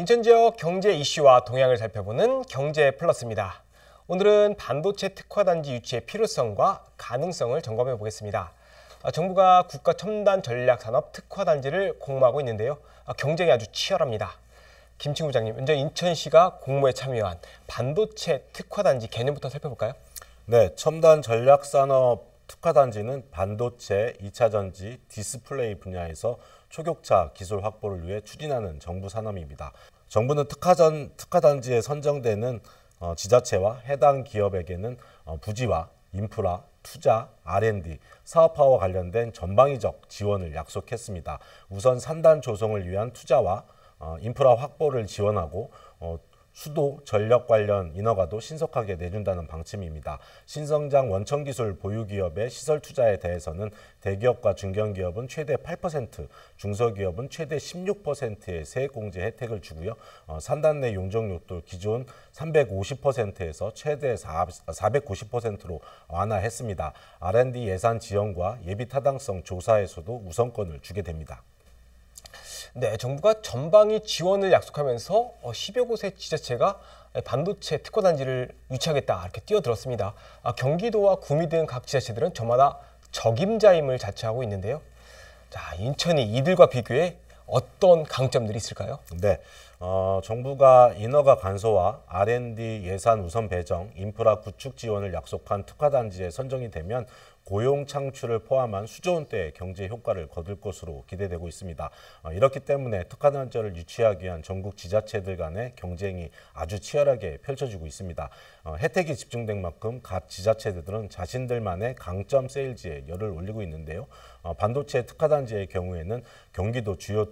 인천 지역 경제 이슈와 동향을 살펴보는 경제 플러스입니다. 오늘은 반도체 특화단지 유치의 필요성과 가능성을 점검해 보겠습니다. 아, 정부가 국가 첨단 전략 산업 특화단지를 공모하고 있는데요. 아, 경쟁이 아주 치열합니다. 김친 부장님, 먼저 인천시가 공모에 참여한 반도체 특화단지 개념부터 살펴볼까요? 네, 첨단 전략 산업 특화단지는 반도체, 2차전지, 디스플레이 분야에서 초격차 기술 확보를 위해 추진하는 정부 산업입니다. 정부는 특화전, 특화단지에 선정되는 어, 지자체와 해당 기업에게는 어, 부지와 인프라, 투자, R&D, 사업화와 관련된 전방위적 지원을 약속했습니다. 우선 산단 조성을 위한 투자와 어, 인프라 확보를 지원하고 어, 수도, 전력 관련 인허가도 신속하게 내준다는 방침입니다. 신성장 원천기술 보유기업의 시설 투자에 대해서는 대기업과 중견기업은 최대 8%, 중소기업은 최대 16%의 세액공제 혜택을 주고요. 어, 산단 내 용적률도 기존 350%에서 최대 4, 490%로 완화했습니다. R&D 예산 지원과 예비 타당성 조사에서도 우선권을 주게 됩니다. 네, 정부가 전방위 지원을 약속하면서 10여 어, 곳의 지자체가 반도체 특허 단지를 유치하겠다 이렇게 뛰어들었습니다. 아, 경기도와 구미 등 각 지자체들은 저마다 적임자임을 자처하고 있는데요. 자, 인천이 이들과 비교해 어떤 강점들이 있을까요? 네. 어, 정부가 인허가 간소화, R&D 예산 우선 배정, 인프라 구축 지원을 약속한 특화단지에 선정이 되면 고용 창출을 포함한 수조원때 경제 효과를 거둘 것으로 기대되고 있습니다. 어, 이렇기 때문에 특화 단절을 유치하기 위한 전국 지자체들 간의 경쟁이 아주 치열하게 펼쳐지고 있습니다. 어, 혜택이 집중된 만큼 각 지자체들은 자신들만의 강점 세일즈에 열을 올리고 있는데요. 어, 반도체 특화단지의 경우에는 경기도 주요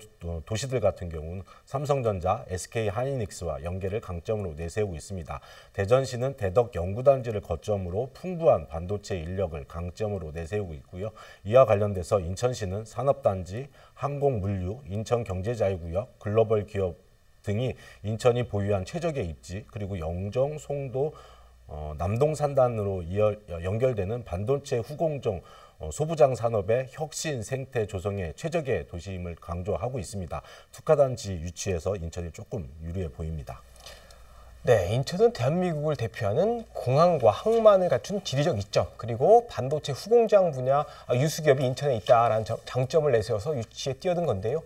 도시들 같은 경우는 삼성전자, SK 하이닉스와 연계를 강점으로 내세우고 있습니다. 대전시는 대덕 연구단지를 거점으로 풍부한 반도체 인력을 강점으로 내세우고 있고요. 이와 관련돼서 인천시는 산업단지, 항공물류, 인천경제자유구역, 글로벌 기업 등이 인천이 보유한 최적의 입지 그리고 영종, 송도, 어, 남동산단으로 이어, 연결되는 반도체 후공정 어, 소부장 산업의 혁신 생태 조성에 최적의 도시임을 강조하고 있습니다. 특화단지 유치에서 인천이 조금 유리해 보입니다. 네, 인천은 대한민국을 대표하는 공항과 항만을 갖춘 지리적 이점, 그리고 반도체 후공장 분야 아, 유수기업이 인천에 있다라는 장점을 내세워서 유치에 뛰어든 건데요.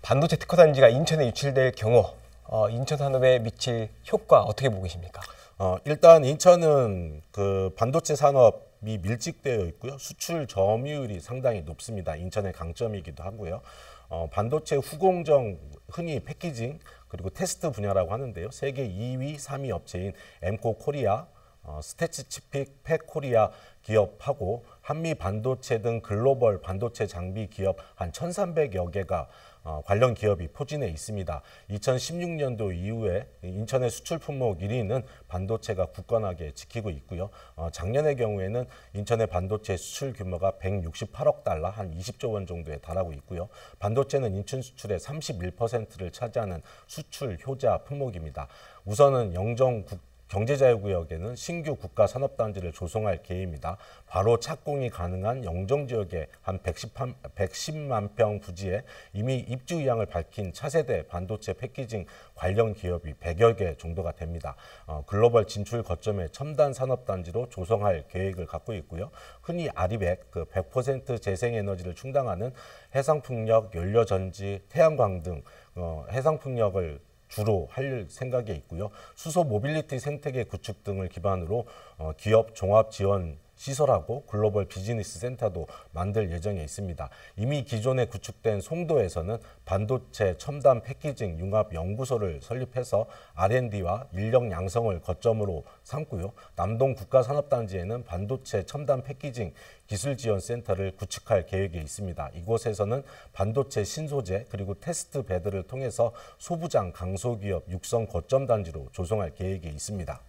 반도체 특화단지가 인천에 유치될 경우 어, 인천 산업에 미칠 효과 어떻게 보고 계십니까? 어, 일단 인천은 그 반도체 산업이 밀집되어 있고요. 수출 점유율이 상당히 높습니다. 인천의 강점이기도 하고요. 어, 반도체 후공정 흔히 패키징 그리고 테스트 분야라고 하는데요. 세계 2위, 3위 업체인 엠코 코리아, 어, 스테치치픽, 페코리아 기업하고 한미 반도체 등 글로벌 반도체 장비 기업 한 1,300여 개가 어, 관련 기업이 포진해 있습니다. 2016년도 이후에 인천의 수출 품목 1위는 반도체가 굳건하게 지키고 있고요. 어, 작년의 경우에는 인천의 반도체 수출 규모가 168억 달러, 한 20조 원 정도에 달하고 있고요. 반도체는 인천 수출의 31%를 차지하는 수출 효자 품목입니다. 우선은 영정 국 경제자유구역에는 신규 국가산업단지를 조성할 계획입니다. 바로 착공이 가능한 영종지역의 한 110만 평 부지에 이미 입주 의향을 밝힌 차세대 반도체 패키징 관련 기업이 100여 개 정도가 됩니다. 어, 글로벌 진출 거점의 첨단 산업단지로 조성할 계획을 갖고 있고요. 흔히 아리백, 그 100% 재생에너지를 충당하는 해상풍력, 연료전지, 태양광 등 어, 해상풍력을 주로 할 생각에 있고요. 수소 모빌리티 생태계 구축 등을 기반으로 어, 기업 종합 지원 시설하고 글로벌 비즈니스 센터도 만들 예정에 있습니다. 이미 기존에 구축된 송도에서는 반도체 첨단 패키징 융합 연구소를 설립해서 R&D와 인력 양성을 거점으로 삼고요. 남동 국가산업단지에는 반도체 첨단 패키징 기술 지원 센터를 구축할 계획에 있습니다. 이곳에서는 반도체 신소재 그리고 테스트 배드를 통해서 소부장 강소기업 육성 거점 단지로 조성할 계획에 있습니다.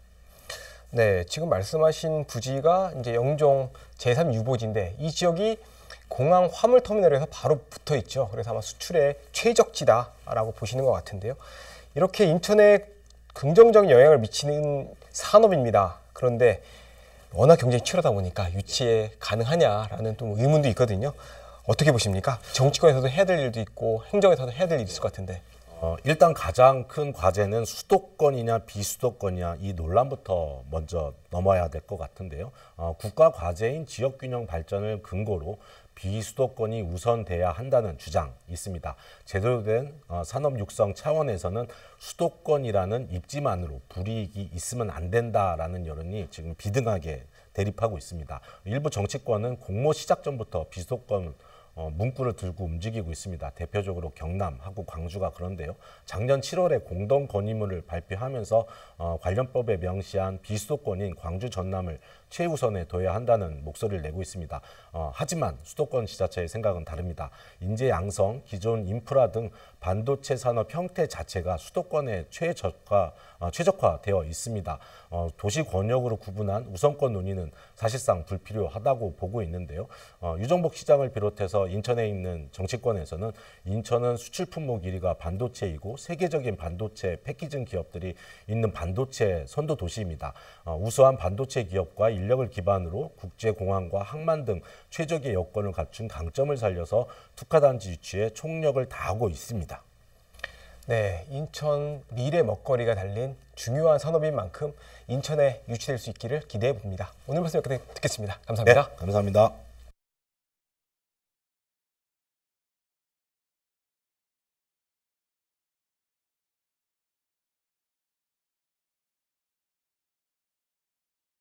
네, 지금 말씀하신 부지가 이제 영종 제3 유보지인데 이 지역이 공항 화물 터미널에서 바로 붙어 있죠. 그래서 아마 수출의 최적지다라고 보시는 것 같은데요. 이렇게 인천에 긍정적인 영향을 미치는 산업입니다. 그런데 워낙 경쟁이 치열하다 보니까 유치에 가능하냐라는 또 의문도 있거든요. 어떻게 보십니까? 정치권에서도 해야 될 일도 있고 행정에서도 해야 될 일이 있을 것 같은데 어, 일단 가장 큰 과제는 수도권이냐 비수도권이냐 이 논란부터 먼저 넘어야 될 것 같은데요. 어, 국가 과제인 지역 균형 발전을 근거로 비수도권이 우선돼야 한다는 주장 있습니다. 제대로 된 어, 산업 육성 차원에서는 수도권이라는 입지만으로 불이익이 있으면 안 된다라는 여론이 지금 비등하게 대립하고 있습니다. 일부 정치권은 공모 시작 전부터 비수도권 어, 문구를 들고 움직이고 있습니다. 대표적으로 경남하고 광주가 그런데요. 작년 7월에 공동 건의문을 발표하면서 어, 관련법에 명시한 비수도권인 광주 전남을 최우선에 둬야 한다는 목소리를 내고 있습니다. 어, 하지만 수도권 지자체의 생각은 다릅니다. 인재 양성, 기존 인프라 등 반도체 산업 형태 자체가 수도권에 최적화, 어, 최적화되어 있습니다. 어, 도시 권역으로 구분한 우선권 논의는 사실상 불필요하다고 보고 있는데요. 어, 유정복 시장을 비롯해서 인천에 있는 정치권에서는 인천은 수출 품목 1위가 반도체이고 세계적인 반도체 패키징 기업들이 있는 반도체 선도 도시입니다. 어, 우수한 반도체 기업과 인력을 기반으로 국제 공항과 항만 등 최적의 여건을 갖춘 강점을 살려서 특화단지 유치에 총력을 다하고 있습니다. 네, 인천 미래 먹거리가 달린 중요한 산업인 만큼 인천에 유치될 수 있기를 기대해 봅니다. 오늘 말씀 여기까지 듣겠습니다. 감사합니다. 네, 감사합니다.